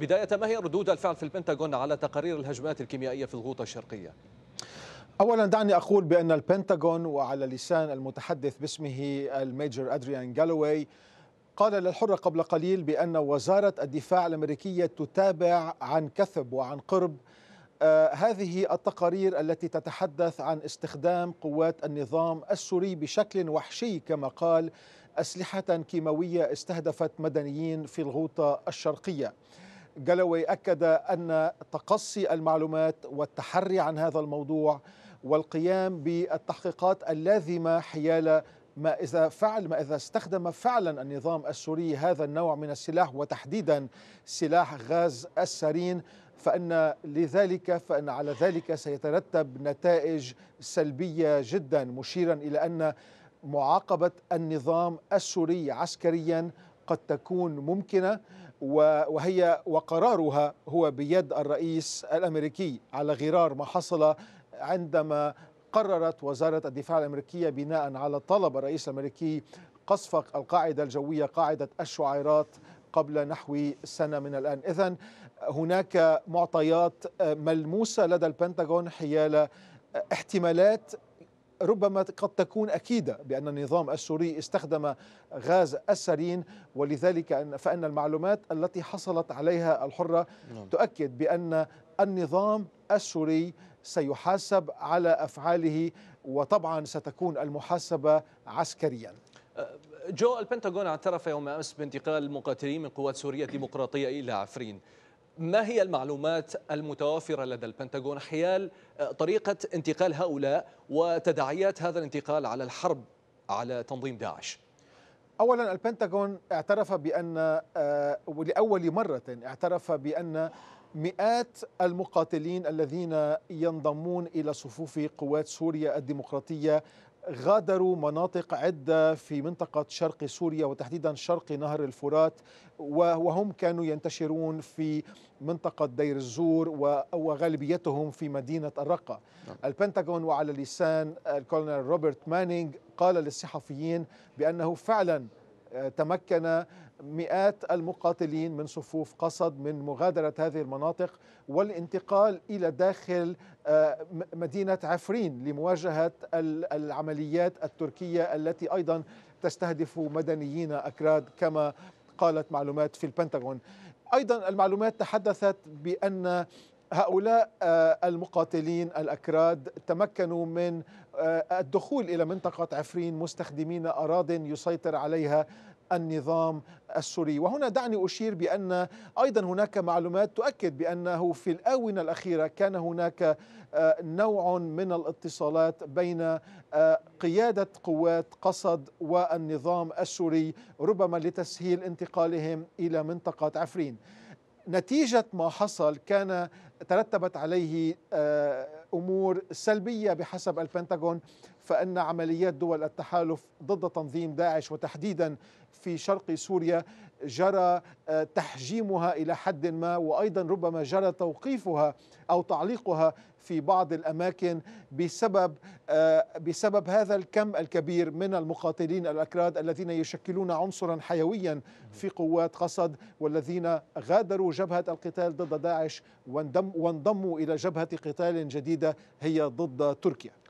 بداية ما هي ردود الفعل في البنتاغون على تقارير الهجمات الكيميائية في الغوطة الشرقية؟ اولا دعني اقول بان البنتاغون وعلى لسان المتحدث باسمه الميجر ادريان جالوي قال للحرة قبل قليل بأن وزارة الدفاع الأمريكية تتابع عن كثب وعن قرب آه، هذه التقارير التي تتحدث عن استخدام قوات النظام السوري بشكل وحشي كما قال أسلحة كيماوية استهدفت مدنيين في الغوطة الشرقية جلوي أكد أن تقصي المعلومات والتحري عن هذا الموضوع والقيام بالتحقيقات اللازمة حيال ما إذا فعل ما إذا استخدم فعلا النظام السوري هذا النوع من السلاح وتحديدا سلاح غاز السارين فإن لذلك فإن على ذلك سيترتب نتائج سلبية جدا مشيرا إلى أن معاقبة النظام السوري عسكريا قد تكون ممكنه وهي وقرارها هو بيد الرئيس الامريكي على غرار ما حصل عندما قررت وزاره الدفاع الامريكيه بناء على طلب الرئيس الامريكي قصف القاعده الجويه قاعده الشعيرات قبل نحو سنه من الان اذا هناك معطيات ملموسه لدى البنتاغون حيال احتمالات ربما قد تكون أكيدة بأن النظام السوري استخدم غاز السرين ولذلك فإن المعلومات التي حصلت عليها الحرة نعم. تؤكد بأن النظام السوري سيحاسب على أفعاله وطبعا ستكون المحاسبة عسكريا أه، جو البنتاغون اعترف يوم امس بانتقال مقاتلين من قوات سوريا الديمقراطيه الى عفرين ما هي المعلومات المتوافرة لدى البنتاغون حيال آه, طريقة انتقال هؤلاء وتداعيات هذا الانتقال على الحرب على تنظيم داعش؟ اولا البنتاغون اعترف بان آه، لاول مره اعترف بان مئات المقاتلين الذين ينضمون الى صفوف قوات سوريا الديمقراطيه غادروا مناطق عدة في منطقة شرق سوريا وتحديدا شرق نهر الفرات وهم كانوا ينتشرون في منطقة دير الزور وغالبيتهم في مدينة الرقة نعم. البنتاغون وعلى لسان الكولونيل روبرت مانينج قال للصحفيين بأنه فعلا آه، تمكن مئات المقاتلين من صفوف قصد من مغادرة هذه المناطق والانتقال إلى داخل آه، مدينة عفرين لمواجهة العمليات التركية التي أيضا تستهدف مدنيين أكراد كما قالت معلومات في البنتاغون أيضا المعلومات تحدثت بأن هؤلاء آه، المقاتلين الأكراد تمكنوا من آه، الدخول إلى منطقة عفرين مستخدمين أراضٍ يسيطر عليها النظام السوري وهنا دعني أشير بأن أيضا هناك معلومات تؤكد بأنه في الآونة الأخيرة كان هناك آه، نوع من الاتصالات بين قيادة قوات قصد والنظام السوري ربما لتسهيل انتقالهم إلى منطقة عفرين نتيجة ما حصل كان ترتبت عليه آه، امور سلبيه بحسب البنتاغون فان عمليات دول التحالف ضد تنظيم داعش وتحديدا في شرق سوريا جرى آه، تحجيمها الى حد ما وايضا ربما جرى توقيفها او تعليقها في بعض الاماكن بسبب آه، بسبب هذا الكم الكبير من المقاتلين الاكراد الذين يشكلون عنصرا حيويا في قوات قصد والذين غادروا جبهه القتال ضد داعش وانضموا الى جبهه قتال جديده الجديدة هي ضد تركيا